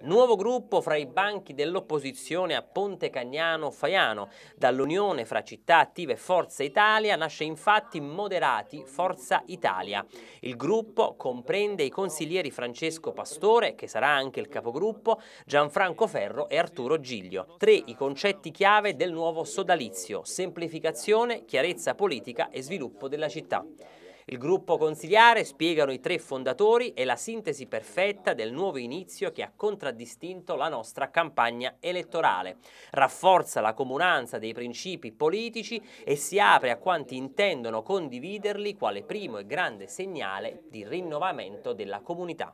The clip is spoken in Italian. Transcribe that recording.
Nuovo gruppo fra i banchi dell'opposizione a Ponte Cagnano Faiano. Dall'unione fra Città attive e Forza Italia nasce infatti Moderati Forza Italia. Il gruppo comprende i consiglieri Francesco Pastore, che sarà anche il capogruppo, Gianfranco Ferro e Arturo Giglio. Tre i concetti chiave del nuovo sodalizio, semplificazione, chiarezza politica e sviluppo della città. Il gruppo consiliare, spiegano i tre fondatori, è la sintesi perfetta del nuovo inizio che ha contraddistinto la nostra campagna elettorale. Rafforza la comunanza dei principi politici e si apre a quanti intendono condividerli quale primo e grande segnale di rinnovamento della comunità.